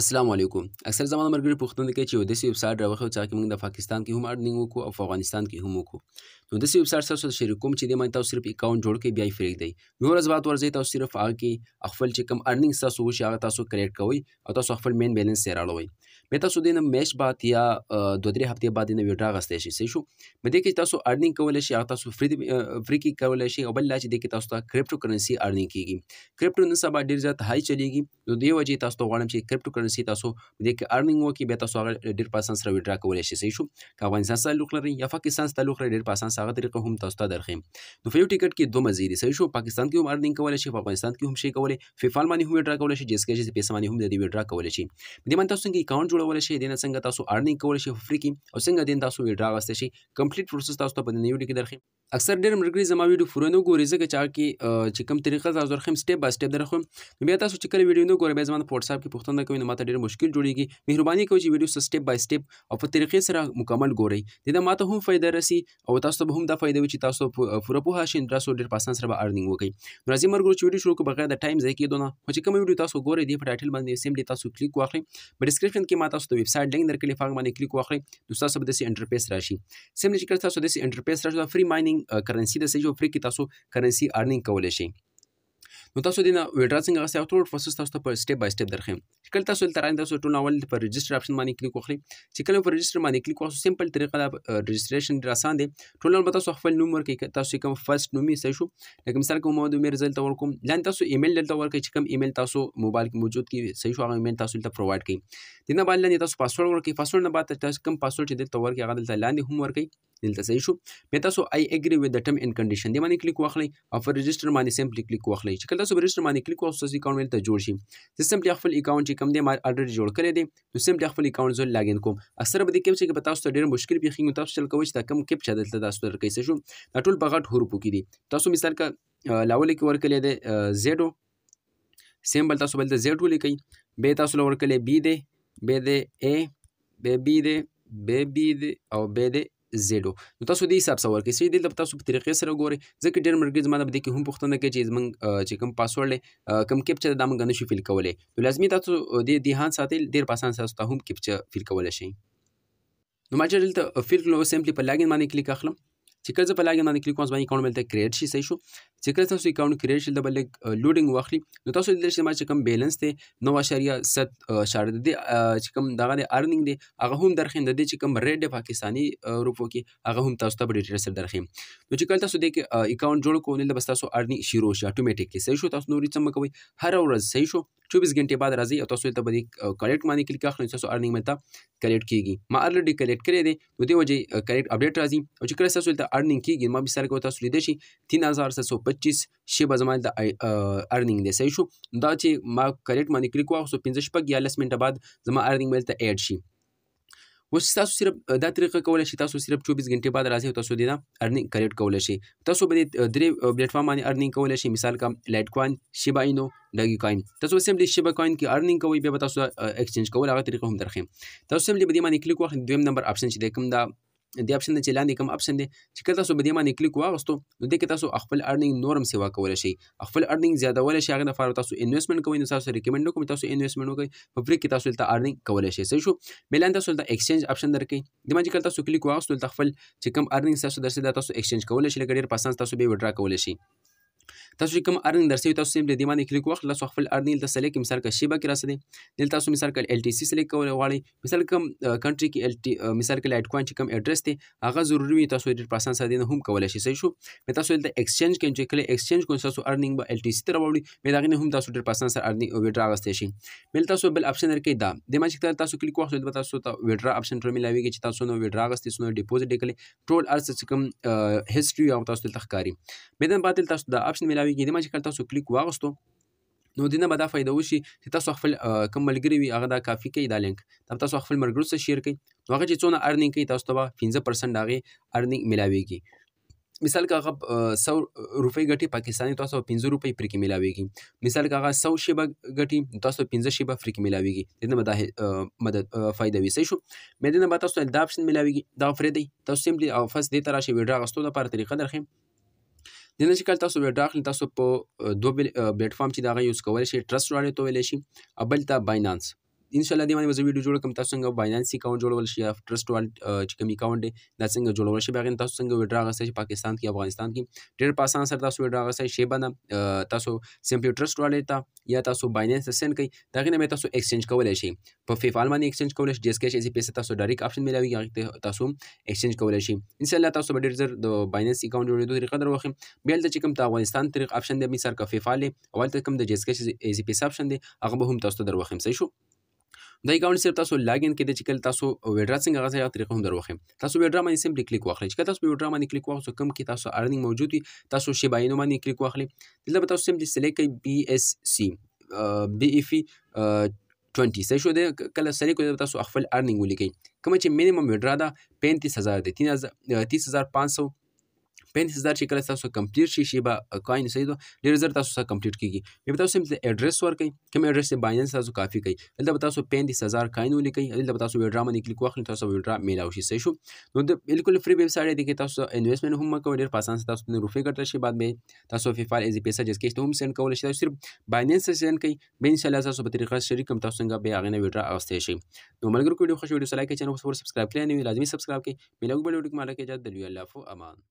السلام علیکم اکثر زمانه مرګري پوښتنه کوي چې یو داسې ویب سایټ راوخو چې موږ د پاکستان کې هم ارننګ وکړو او افغانستان کې هم وکړو نو داسې ویب سایټ سره شریکوم چې د من تاسو صرف اکاونټ جوړ کړئ بیا یې فریږدئ نو ورځ بعد ورځي تاسو صرف هغه کې خپل چې کم ارننګ تاسو وشي هغه تاسو کریټ کوئ او تاسو خپل مین بیلنس یې راړوئ به تاسو د نن میش بعد یا دوه درې هفته بعد نه ویډیو راغستې شي صحیح شو مې د کې تاسو ارنینګ کولای شي او تاسو فری فری کې کولای شي او بل لا چې د کې تاسو ته کرپټو کرنسي ارنینګ کیږي کرپټو نن سبا ډیر زیات هاي چلیږي نو دی وجه تاسو غواړم چې کرپټو کرنسي تاسو د کې ارنینګ وکي به تاسو ډیر پاسن سره ویډیو کولای شي صحیح شو که افغانستان سره تعلق لري یا پاکستان سره تعلق لري ډیر پاسن سره طریقه هم تاسو ته درخیم نو فیو ټیکټ کې دوه مزید صحیح شو پاکستان کې هم ارنینګ کولای شي افغانستان کې هم شي کولای فیفال باندې هم ویډیو کولای شي جسکه چې پیسې باندې هم د دې ویډیو کولای شي د من تاسو څنګه اکاؤنٹ جوړول شي دینه څنګه تاسو ارننګ کول شي فری کې او څنګه دین تاسو ویډرا غوسته شي کمپلیټ پروسس تاسو ته په نیو لیک درخې اکثر ډېر ملګري زما ویډیو پوره نه ګوري ځکه چې هغه کې چې کوم طریقه زه درخم سټپ بای سټپ درخم نو بیا تاسو چې کله ویډیو نه ګورئ بیا زما په واتس اپ کې پوښتنه کوي نو ماته ډېر مشکل جوړیږي مهرباني کوئ چې ویډیو سټپ بای سټپ او په طریقې سره مکمل ګورئ د دا ماته هم فایده رسی او تاسو ته هم دا فایده وي چې تاسو پوره پوه شئ تاسو ډېر په اسان سره به ارنینګ وکړئ نو راځي مرګ چې ویډیو شروع کوو بغیر د ټایم ځای کې دونه خو چې کوم ویډیو تاسو ګورئ دی په ټایټل باندې سیم دی تاسو کلیک واخلئ په ډسکرپشن کې ما تاسو ته ویب سټ لینک درکړي فارم باندې کلیک واخلئ نو تاسو به داسې انټرفیس راشي سیم چې تاسو داسې انټرفیس راشي فری مایننګ ارنینګ کرنسي د سې جوړ فری کې تاسو کرنسي ارنینګ کولای شئ نو تاسو دینه ویډرا څنګه غسه اوټور پروسس تاسو ته په سټپ بای سټپ درخم کله تاسو تل راځي تاسو ټول اول پر ريجستره اپشن باندې کلیک وکړئ چې کله پر ريجستره باندې کلیک وکړئ سمپل طریقه دا ريجستریشن ډیر اسان دی ټول نن تاسو خپل نوم ورکړئ تاسو کوم فرست نوم یې شو لکه مثال کوم مو مې رزلټ ورکوم لاندې تاسو ایمیل دلته ورکړئ چې کوم ایمیل تاسو موبایل کې موجود کی صحیح شو هغه ایمیل تاسو ته پروواید کړئ دنه باندې تاسو پاسورډ ورکړئ پاسورډ نه بعد تاسو کوم پاسورډ چې دلته ورکړئ هغه دلته لاندې هم ورکړئ دلته صحیح شو بیا تاسو آی اګری وذ د ټرم ان کنډیشن دی باندې کلیک واخلئ او پر رجسٹر باندې سیمپلی کلیک واخلئ چې کله تاسو رجسٹر باندې کلیک واخلئ تاسو اکاؤنٹ ته جوړ شي زه سیمپلی خپل اکاؤنٹ چې کوم دی ما الریډي جوړ کړی دی نو سیمپلی خپل اکاؤنٹ زول لاګین کوم اکثر به د کیپ چې تاسو ته ډېر مشکل پیښیږي تاسو چل کوئ چې دا کم کیپ چا دلته تاسو درکې څه شو دا ټول په غټ حروفو کې دي تاسو مثال کا لاول کې ورکلې دی زیډو سیمبل تاسو بل ته زیډ ولیکئ به تاسو لور کله بی دی به دی ا به بی دی به بی دی او به دی زیډو نو تاسو دې حساب سوال کې سي دلته تاسو په طریقې سره ګوري ځکه ډېر مرګي زمانه بده کې هم پوښتنه کوي چې زمنګ چې کوم پاسورډ کوم کیپچا د موږ نشو فیل کولای نو لازمي تاسو دې دې هان ساتل ډېر په اسانه تاسو ته هم کیپچا فیل کولای شئ نو ما چې دلته فیل نو سیمپلی په لاګین باندې کلیک اخلم چې کله په لاګین باندې کلیک کوم ځبانې اکاؤنٹ ملته کریټ شي صحیح شو چې کله تاسو اکاونټ کریټ شل د بل لوډینګ واخلي نو تاسو د شمه چې کم بیلانس دی 9.7 اشاره دی چې کم دغه د ارننګ دی هغه هم درخین د دې چې کم ریټ د پاکستانی روپو کې هغه هم تاسو ته ډیټر سره درخین نو چې کله تاسو د اکاونټ جوړ کوو نو تاسو ارننګ شروع شي اتوماتیکلی صحیح شو تاسو نورې څه مکوي هر ورځ صحیح شو 24 غنټه بعد راځي او تاسو ته به کلیکټ باندې کلیک اخلئ تاسو ارننګ مته کلیکټ کیږي ما الریډي کلیکټ کړی دی نو دې وجه کلیکټ اپډیټ راځي او چې کله تاسو ته ارننګ کیږي ما به سره کو تاسو لیدئ شي 3700 25 شی به زما د ارننګ دی صحیح شو دا چې ما کریکټ باندې کلیک واخلو 15 شپږ یا لس منټه بعد زما ارننګ مل ته اډ شي اوس تاسو صرف دا طریقه کولای شي تاسو صرف 24 غنټه بعد راځي تاسو دینا ارننګ کریټ کولای شي تاسو به درې پلیټ فارم باندې ارننګ کولای شي مثال کوم لایټ کوین شیبا اینو ډګي کوین تاسو سیمپلی شیبا کوین کې ارننګ کوي به تاسو ایکسچینج کول هغه طریقه هم درخم تاسو سیمپلی به دې باندې کلیک وکړئ دویم نمبر اپشن چې کوم دا دی اپشن چې لاندې کوم اپشن دی چې کله تاسو بده باندې کلیک واغستو نو دې کې تاسو خپل ارننګ نورم سیوا کول شي خپل ارننګ زیاتول شي هغه د فار تاسو انویسمنت کوئ نو تاسو ریکمند کوم تاسو انویسمنت وکړئ په بریک کې تاسو ته ارننګ کول شي صحیح شو بلان تاسو ته ایکسچینج اپشن درکې د باندې کله تاسو کلیک واغستو تاسو خپل چې کوم ارننګ تاسو درسه تاسو ایکسچینج کول شي لکه ډیر پسند تاسو به وډرا کول شي تاسو کوم ارننګ درسوي تاسو سیم دې باندې کلیک وکړئ تاسو خپل ارننګ دلته سلیکټ مثال کې شیبه کې راځي دلته تاسو مثال کې ال ټي سي سلیکټ کول غواړئ مثال کوم کنټري کې ال ټي مثال کې لایټ کوین چې کوم اډرس دی هغه ضروري وي تاسو ډیر پسند سره دین هم کولای شئ صحیح شو مې تاسو دلته ایکسچینج کې چې کله ایکسچینج کوئ تاسو ارننګ به ال ټي سي ته راوړئ مې دا غنه هم تاسو ډیر پسند سره ارننګ ویډرا غوښتئ شئ مې تاسو بل اپشن درکې دا د ما چې تاسو کلیک وکړئ دلته تاسو ته ویډرا اپشن تر ملاويږي چې تاسو نو ویډرا غوښتئ تاسو نو ډیپوزټ وکړئ ټول ارڅ کوم هیستوري او تاسو تل تخکاری مې دن باطل تاسو دا اپشن ملاوي راویږي د ما چې کله تاسو کلیک واغستو نو دینه به دا فائدہ وشي چې تاسو خپل کم ملګری وي هغه دا کافی کوي دا لینک تم تاسو خپل ملګرو سره شیر کړئ نو هغه چې څونه ارنینګ کوي تاسو ته 15% هغه ارنینګ ملاويږي مثال که هغه 100 روپۍ ګټي پاکستاني تاسو 50 روپۍ پرې کې ملاويږي مثال که هغه 100 شیبه ګټي تاسو 50 شیبه پرې کې ملاويږي دنه مده مدد فائدہ وي شو مې دنه به تاسو دا اپشن ملاويږي دا فری دی تاسو سیمپلی او فاس دې تراشي ویډرا غستو د لپاره طریقه درخم د نشکل تاسو به داخل تاسو په دوه پلیټ فارم چې دا غو یوز کولای شي ټرست والټ ویل شي ابل ته باینانس ان شاء الله دې باندې ویډیو جوړ کوم تاسو څنګه بایننس اکاؤنٹ جوړول شي اف ټرست وال چې کوم اکاؤنٹ دی دا څنګه جوړول شي باغین تاسو څنګه وډرا غسه پاکستان کې افغانستان کې ډېر په اسان سره تاسو وډرا غسه شی باندې تاسو سمپلی ټرست والے ته یا تاسو بایننس سند کوي دا غنه مې تاسو ایکسچینج کولای شي په فیفال باندې ایکسچینج کولای شي جس کې چې پیسې تاسو ډایرک آپشن ملاوي هغه تاسو ایکسچینج کولای شي ان شاء الله تاسو ډېر زر د بایننس اکاؤنٹ جوړېدو طریقه دروخم بیا د چې کوم د افغانستان طریق آپشن دی مې سر کا فیفال او تل کوم د جس کې چې ایزی پیسې آپشن دی هغه به هم تاسو دروخم صحیح شو دا اکاونټ صرف تاسو لاګین کې د چکل تاسو ویډرا څنګه غواړئ هغه طریقه هم دروخم تاسو ویډرا باندې سیمپلی کلیک واخلئ چې تاسو ویډرا باندې کلیک واخلئ کم کې تاسو ارننګ موجود وي تاسو شی باندې باندې کلیک واخلئ دلته تاسو سیمپلی سلیکټ کوي بی اس سی بی اف 20 صحیح شو د کله سره کو تاسو خپل ارننګ ولیکئ کوم چې مینیمم ویډرا دا 35000 دی 30500 پنځه هزار چې کله تاسو کمپلیټ شي شی به کاین صحیح دو ډیر زر تاسو سره کمپلیټ کیږي بیا تاسو سم اډرس ورکړئ کوم اډرس بایننس تاسو کافی کوي دلته تاسو 25000 کاین ولیکئ دلته تاسو ویډرا باندې کلیک واخلئ تاسو ویډرا میلاو شي صحیح شو نو د بالکل فری ویب سایټ دی کې تاسو انویسټمنټ هم کوئ ډیر پاسان تاسو نه روپے ګټل شي بعد به تاسو فی فایل ایزی پیسې جس کې هم سند کول شي صرف بایننس سند کوي به ان شاء الله تاسو په طریقه شریک هم تاسو څنګه به هغه نه ویډرا اوسته شي نو ملګرو ویډیو خوشو ویډیو سلایک چینل سبسکرایب کړئ نه لازمي سبسکرایب کړئ ملګرو ویډیو کې مالک اجازه دی الله فو امان